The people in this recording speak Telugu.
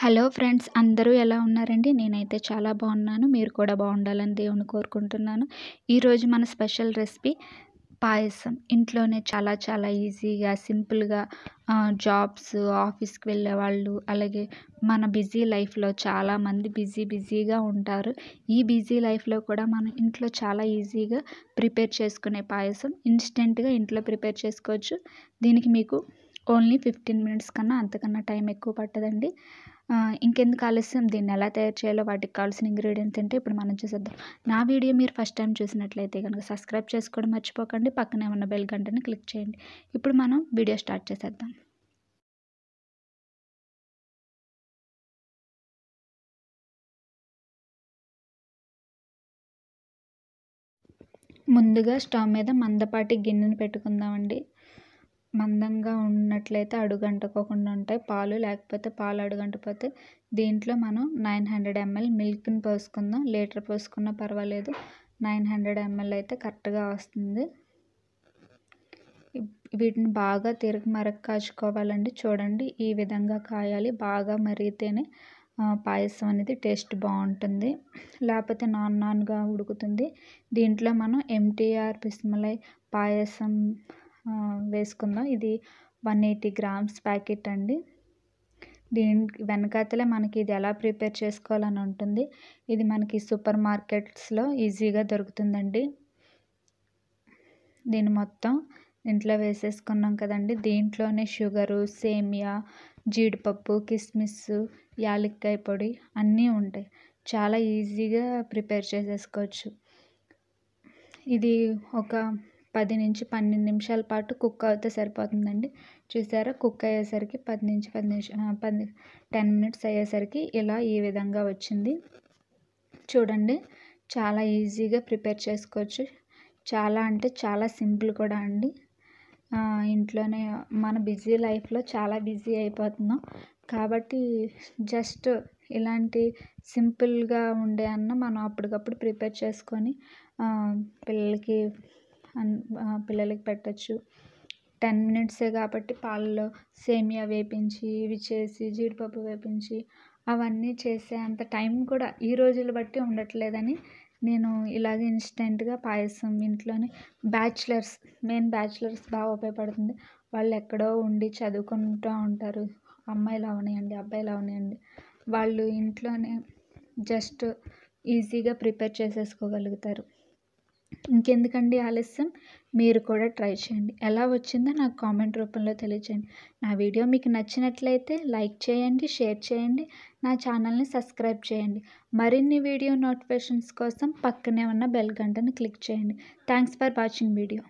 హలో ఫ్రెండ్స్ అందరూ ఎలా ఉన్నారండి నేనైతే చాలా బాగున్నాను మీరు కూడా బాగుండాలని దేవుని కోరుకుంటున్నాను ఈరోజు మన స్పెషల్ రెసిపీ పాయసం ఇంట్లోనే చాలా చాలా ఈజీగా సింపుల్గా జాబ్స్ ఆఫీస్కి వెళ్ళే వాళ్ళు అలాగే మన బిజీ లైఫ్లో చాలామంది బిజీ బిజీగా ఉంటారు ఈ బిజీ లైఫ్లో కూడా మనం ఇంట్లో చాలా ఈజీగా ప్రిపేర్ చేసుకునే పాయసం ఇన్స్టెంట్గా ఇంట్లో ప్రిపేర్ చేసుకోవచ్చు దీనికి మీకు ఓన్లీ ఫిఫ్టీన్ మినిట్స్ కన్నా అంతకన్నా టైం ఎక్కువ పట్టదండి ఇంకెందుకు ఆలస్యం దీన్ని ఎలా తయారు చేయాలో వాటికి కావాల్సిన ఇంగ్రీడియంట్స్ ఏంటి ఇప్పుడు మనం చూసేద్దాం నా వీడియో మీరు ఫస్ట్ టైం చూసినట్లయితే కనుక సబ్స్క్రైబ్ చేసుకోవడం మర్చిపోకండి పక్కనే ఉన్న బెల్ గంటని క్లిక్ చేయండి ఇప్పుడు మనం వీడియో స్టార్ట్ చేసేద్దాం ముందుగా స్టవ్ మీద మందపాటి గిన్నెను పెట్టుకుందామండి మందంగా ఉన్నట్లయితే అడుగంటకోకుండా ఉంటాయి పాలు లేకపోతే పాలు అడుగంటిపోతే దీంట్లో మనం నైన్ హండ్రెడ్ ఎంఎల్ మిల్క్ని పోసుకుందాం లీటర్ పోసుకున్నా పర్వాలేదు నైన్ హండ్రెడ్ ఎంఎల్ అయితే కరెక్ట్గా వస్తుంది వీటిని బాగా తిరిగి మరగ కాచుకోవాలండి చూడండి ఈ విధంగా కాయాలి బాగా మరిగితేనే పాయసం అనేది టేస్ట్ బాగుంటుంది లేకపోతే నాన్ నాన్గా ఉడుకుతుంది దీంట్లో మనం ఎంటీఆర్ పిస్మలై పాయసం వేసుకుందాం ఇది వన్ ఎయిటీ గ్రామ్స్ ప్యాకెట్ అండి దీని వెనకాతలే మనకి ఇది ఎలా ప్రిపేర్ చేసుకోవాలని ఉంటుంది ఇది మనకి సూపర్ మార్కెట్స్లో ఈజీగా దొరుకుతుందండి దీన్ని మొత్తం ఇంట్లో వేసేసుకున్నాం కదండి దీంట్లోనే షుగరు సేమియా జీడిపప్పు కిస్మిస్ యాలక్కాయ పొడి అన్నీ ఉంటాయి చాలా ఈజీగా ప్రిపేర్ చేసేసుకోవచ్చు ఇది ఒక పది నుంచి పన్నెండు నిమిషాల పాటు కుక్ అవుతే సరిపోతుందండి చూసారా కుక్ అయ్యేసరికి పది నుంచి పది నిమిషం పది టెన్ మినిట్స్ అయ్యేసరికి ఇలా ఈ విధంగా వచ్చింది చూడండి చాలా ఈజీగా ప్రిపేర్ చేసుకోవచ్చు చాలా అంటే చాలా సింపుల్ కూడా అండి ఇంట్లోనే మన బిజీ లైఫ్లో చాలా బిజీ అయిపోతున్నాం కాబట్టి జస్ట్ ఇలాంటి సింపుల్గా ఉండే అన్న మనం అప్పటికప్పుడు ప్రిపేర్ చేసుకొని పిల్లలకి పిల్లలకి పెట్టచ్చు టెన్ మినిట్సే కాబట్టి పాలలో సేమియా వేపించి ఇవి చేసి జీడిపప్పు వేపించి అవన్నీ చేసే అంత టైం కూడా ఈ రోజులు బట్టి ఉండట్లేదని నేను ఇలాగ ఇన్స్టెంట్గా పాయసం ఇంట్లోనే బ్యాచిలర్స్ మెయిన్ బ్యాచిలర్స్ బాగా ఉపయోగపడుతుంది వాళ్ళు ఎక్కడో ఉండి చదువుకుంటూ ఉంటారు అమ్మాయిలు అవనివ్వండి అబ్బాయిలు అవనివ్వండి వాళ్ళు ఇంట్లోనే జస్ట్ ఈజీగా ప్రిపేర్ చేసేసుకోగలుగుతారు ఇంకెందుకండి ఆలస్యం మీరు కూడా ట్రై చేయండి ఎలా వచ్చిందో నాకు కామెంట్ రూపంలో తెలియచేయండి నా వీడియో మీకు నచ్చినట్లయితే లైక్ చేయండి షేర్ చేయండి నా ఛానల్ని సబ్స్క్రైబ్ చేయండి మరిన్ని వీడియో నోటిఫికేషన్స్ కోసం పక్కనే ఉన్న బెల్ గంటను క్లిక్ చేయండి థ్యాంక్స్ ఫర్ వాచింగ్ వీడియో